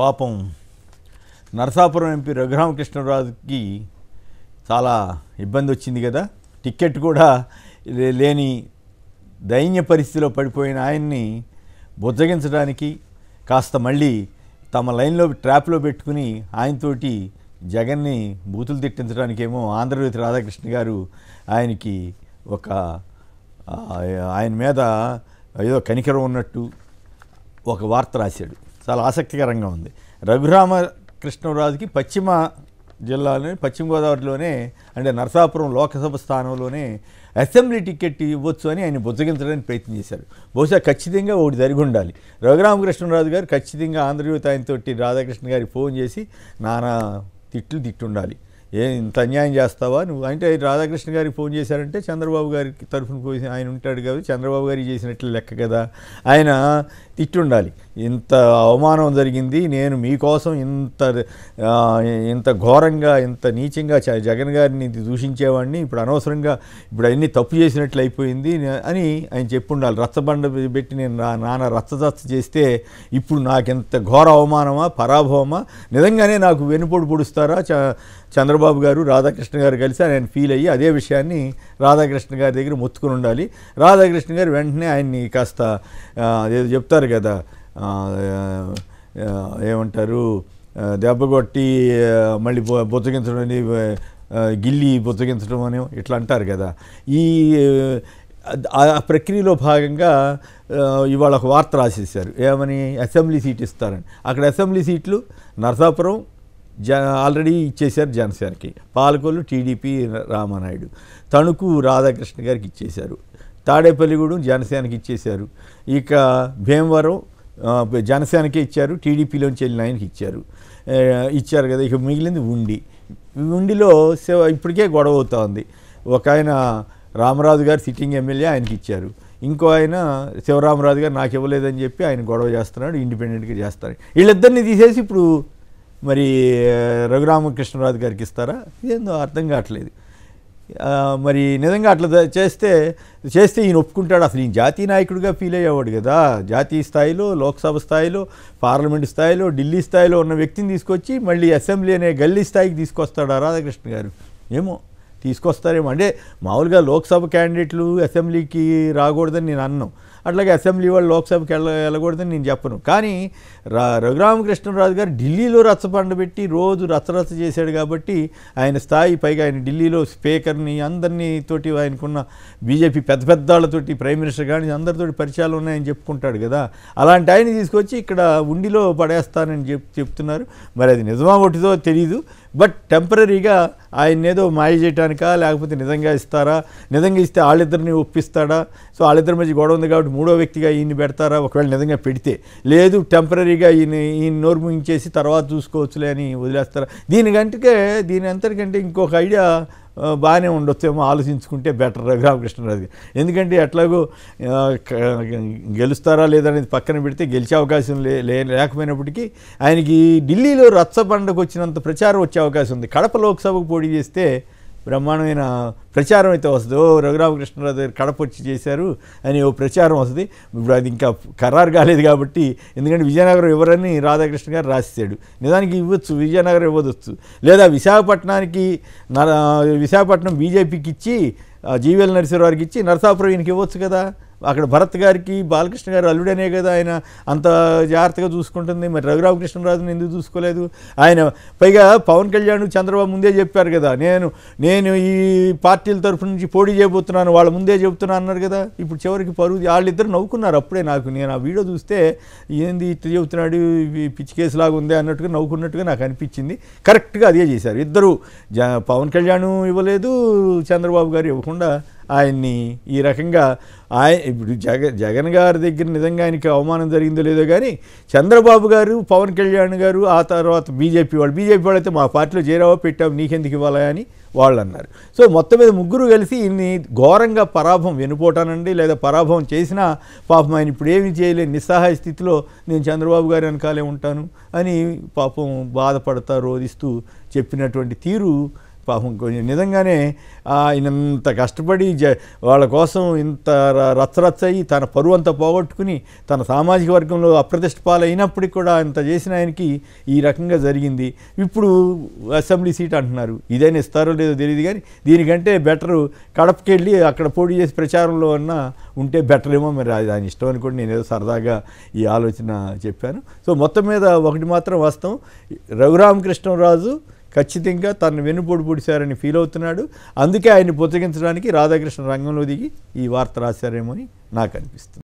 పాపం నరసాపురం ఎంపీ రఘురామకృష్ణరాజుకి చాలా ఇబ్బంది వచ్చింది కదా టికెట్ కూడా లేని దైన్య పరిస్థితిలో పడిపోయిన ఆయన్ని బుజ్జగించడానికి కాస్త మళ్ళీ తమ లైన్లో ట్రాప్లో పెట్టుకుని ఆయనతోటి జగన్ని బూతులు తిట్టించడానికేమో ఆంధ్రజ్యోతి రాధాకృష్ణ గారు ఆయనకి ఒక ఆయన మీద ఏదో కనికరం ఉన్నట్టు ఒక వార్త రాశాడు చాలా ఆసక్తికరంగా ఉంది రఘురామ కృష్ణరాజుకి పశ్చిమ జిల్లాలోని పశ్చిమ గోదావరిలోనే అంటే నరసాపురం లోకసభ స్థానంలోనే అసెంబ్లీ టికెట్ ఇవ్వచ్చు అని ఆయన బుజ్జగించడానికి ప్రయత్నం చేశారు బహుశా ఖచ్చితంగా ఒకటి జరిగి ఉండాలి రఘురామకృష్ణరాజు గారు ఖచ్చితంగా ఆంధ్రజ్యోతి ఆయనతో రాధాకృష్ణ గారికి ఫోన్ చేసి నానా తిట్లు తిట్టుండాలి ఏ ఇంత అన్యాయం చేస్తావా నువ్వు అంటే రాధాకృష్ణ గారికి ఫోన్ చేశారంటే చంద్రబాబు గారికి తరఫున పోయి ఆయన ఉంటాడు కాబట్టి చంద్రబాబు గారికి చేసినట్లు లెక్క కదా ఆయన తిట్టుండాలి ఇంత అవమానం జరిగింది నేను మీకోసం ఇంత ఇంత ఘోరంగా ఇంత నీచంగా జగన్ గారిని దూషించేవాడిని ఇప్పుడు అనవసరంగా ఇప్పుడు అన్ని తప్పు చేసినట్లు అయిపోయింది అని ఆయన చెప్పు ఉండాలి రచ్చబండ పెట్టి నేను నాన్న రచ్చరచ్చ చేస్తే ఇప్పుడు నాకు ఇంత ఘోర అవమానమా పరాభవమా నిజంగానే నాకు వెనుపోడు పొడుస్తారా చంద్రబాబు గారు రాధాకృష్ణ గారు కలిసి ఆయన ఫీల్ అయ్యి అదే విషయాన్ని రాధాకృష్ణ గారి దగ్గర మొత్తుకుని ఉండాలి రాధాకృష్ణ గారు వెంటనే ఆయన్ని కాస్త అదే చెప్తారు చెప్పారు కదా ఏమంటారు దెబ్బగొట్టి మళ్ళీ బొత్తగించడం అని గిల్లి బొత్తగించడం అని ఇట్లా అంటారు కదా ఈ ఆ ప్రక్రియలో భాగంగా ఇవాళ ఒక వార్త రాసేసారు ఏమని అసెంబ్లీ సీట్ ఇస్తారని అక్కడ అసెంబ్లీ సీట్లు నరసాపురం జ ఆల్రెడీ ఇచ్చేశారు జనసేనకి పాలకొల్లు టీడీపీ రామానాయుడు తణుకు రాధాకృష్ణ గారికి ఇచ్చేశారు కూడా జనసేనకి ఇచ్చేశారు ఇక భీమవరం జనసేనకే ఇచ్చారు టీడీపీలోంచి వెళ్ళిన ఆయనకి ఇచ్చారు ఇచ్చారు కదా ఇక మిగిలింది ఉండి ఉండిలో ఇప్పటికే గొడవ అవుతా ఉంది ఒక ఆయన రామరాజు గారు సిట్టింగ్ ఎమ్మెల్యే ఆయనకి ఇచ్చారు ఇంకో ఆయన శివరామరాజు గారు నాకు ఇవ్వలేదని చెప్పి ఆయన గొడవ చేస్తున్నాడు ఇండిపెండెంట్గా చేస్తాడు వీళ్ళిద్దరిని తీసేసి ఇప్పుడు మరి రఘురామకృష్ణరాజు గారికి ఇస్తారా ఏందో అర్థం కావట్లేదు మరి నిజంగా అట్లా చేస్తే చేస్తే ఈయన ఒప్పుకుంటాడు అసలు ఈయన జాతీయ నాయకుడిగా ఫీల్ అయ్యేవాడు కదా జాతీయ స్థాయిలో లోక్సభ స్థాయిలో పార్లమెంట్ స్థాయిలో ఢిల్లీ స్థాయిలో ఉన్న వ్యక్తిని తీసుకొచ్చి మళ్ళీ అసెంబ్లీ అనే గల్లీ స్థాయికి తీసుకొస్తాడా రాధాకృష్ణ గారు ఏమో తీసుకొస్తారేమో అంటే మామూలుగా లోక్సభ క్యాండిడేట్లు అసెంబ్లీకి రాకూడదని నేను అన్నాను అట్లాగే అసెంబ్లీ వాళ్ళు లోక్సభకి వెళ్ళ వెళ్ళకూడదని నేను చెప్పను కానీ రా రఘురామకృష్ణరాజు గారు ఢిల్లీలో రచ్చబండ పెట్టి రోజు రచ్చరచ్చ చేశాడు కాబట్టి ఆయన స్థాయి పైగా ఆయన ఢిల్లీలో స్పీకర్ని అందరినీ తోటి ఆయనకున్న బీజేపీ పెద్ద పెద్దాళ్ళతోటి ప్రైమ్ మినిస్టర్ కానీ అందరితోటి పరిచయాలు ఉన్నాయని చెప్పుకుంటాడు కదా అలాంటి ఆయన తీసుకొచ్చి ఇక్కడ ఉండిలో పడేస్తానని చెప్ చెప్తున్నారు మరి అది నిజమా ఒకటిదో తెలీదు బట్ టెంపరీగా ఆయన ఏదో మాయ చేయటానికా లేకపోతే నిజంగా ఇస్తారా నిజంగా ఇస్తే వాళ్ళిద్దరిని ఒప్పిస్తాడా సో వాళ్ళిద్దరి మధ్య గొడవ ఉంది కాబట్టి మూడో వ్యక్తిగా ఈయన పెడతారా ఒకవేళ నిజంగా పెడితే లేదు టెంపరీగా ఈయన ఈయన నోరు ముగించేసి తర్వాత చూసుకోవచ్చులే అని వదిలేస్తారా దీనికంటే దీని అంతటికంటే ఇంకొక ఐడియా బాగానే ఉండొచ్చేమో ఆలోచించుకుంటే బెటర్ రఘురామకృష్ణరాజు ఎందుకంటే ఎట్లాగో గెలుస్తారా లేదనేది పక్కన పెడితే గెలిచే అవకాశం లే లేకపోయినప్పటికీ ఆయనకి ఢిల్లీలో పండుగ వచ్చినంత ప్రచారం వచ్చే అవకాశం ఉంది కడప లోక్సభకు పోటీ చేస్తే బ్రహ్మాండమైన ప్రచారం అయితే వస్తుంది ఓ రఘురామకృష్ణరాజు గారు కడపొచ్చి చేశారు అని ఓ ప్రచారం వస్తుంది ఇప్పుడు అది ఇంకా ఖరారు కాలేదు కాబట్టి ఎందుకంటే విజయనగరం ఇవ్వరని రాధాకృష్ణ గారు రాసిస్తాడు నిజానికి ఇవ్వచ్చు విజయనగరం ఇవ్వదొచ్చు లేదా విశాఖపట్నానికి విశాఖపట్నం బీజేపీకి ఇచ్చి జీవీఎల్ నరసింహరావుకి ఇచ్చి నరసాపురం ఈయనకి ఇవ్వచ్చు కదా అక్కడ భరత్ గారికి బాలకృష్ణ గారు అల్లుడనే కదా ఆయన అంత జాగ్రత్తగా చూసుకుంటుంది మరి కృష్ణరాజుని ఎందుకు చూసుకోలేదు ఆయన పైగా పవన్ కళ్యాణ్ చంద్రబాబు ముందే చెప్పారు కదా నేను నేను ఈ పార్టీల తరఫు నుంచి పోటీ చేయబోతున్నాను వాళ్ళ ముందే చెబుతున్నా అన్నారు కదా ఇప్పుడు చివరికి పరుగు వాళ్ళిద్దరు నవ్వుకున్నారు అప్పుడే నాకు నేను ఆ వీడియో చూస్తే ఏంది ఇట్లా చెబుతున్నాడు పిచ్చి కేసులాగా ఉంది అన్నట్టుగా నవ్వుకున్నట్టుగా నాకు అనిపించింది కరెక్ట్గా అదే చేశారు ఇద్దరు పవన్ కళ్యాణ్ ఇవ్వలేదు చంద్రబాబు గారు ఇవ్వకుండా ఆయన్ని ఈ రకంగా ఆయ ఇప్పుడు జగ జగన్ గారి దగ్గర నిజంగా ఆయనకి అవమానం జరిగిందో లేదో కానీ చంద్రబాబు గారు పవన్ కళ్యాణ్ గారు ఆ తర్వాత బీజేపీ వాళ్ళు బీజేపీ వాళ్ళైతే మా పార్టీలో చేరావో పెట్టాం నీకెందుకు ఇవ్వాలా అని వాళ్ళు అన్నారు సో మొత్తం మీద ముగ్గురు కలిసి ఇన్ని ఘోరంగా పరాభం వెనుపోటానండి లేదా పరాభవం చేసినా పాపం ఆయన ఇప్పుడు ఏమి చేయలేని నిస్సహాయ స్థితిలో నేను చంద్రబాబు గారి వెనకాలే ఉంటాను అని పాపం బాధపడతా రోధిస్తూ చెప్పినటువంటి తీరు పాపం నిజంగానే ఇంత కష్టపడి జ వాళ్ళ కోసం ఇంత రచ్చరచ్చ తన పరువు అంతా పోగొట్టుకుని తన సామాజిక వర్గంలో అప్రతిష్ట పాలైనప్పటికి కూడా ఇంత చేసిన ఆయనకి ఈ రకంగా జరిగింది ఇప్పుడు అసెంబ్లీ సీట్ అంటున్నారు ఇదైనా ఇస్తారో లేదో తెలియదు కానీ దీనికంటే బెటరు కడపకి వెళ్ళి అక్కడ పోటీ చేసి ప్రచారంలో ఉన్న ఉంటే బెటర్ ఏమో మరి ఆయన ఇష్టం అనుకోండి నేను ఏదో సరదాగా ఈ ఆలోచన చెప్పాను సో మొత్తం మీద ఒకటి మాత్రం వాస్తవం రఘురామకృష్ణరాజు ఖచ్చితంగా తనను వెన్నుపోటు పొడిశారని ఫీల్ అవుతున్నాడు అందుకే ఆయన్ని బుజ్జగించడానికి రాధాకృష్ణ రంగంలో దిగి ఈ వార్త రాశారేమో అని నాకు అనిపిస్తుంది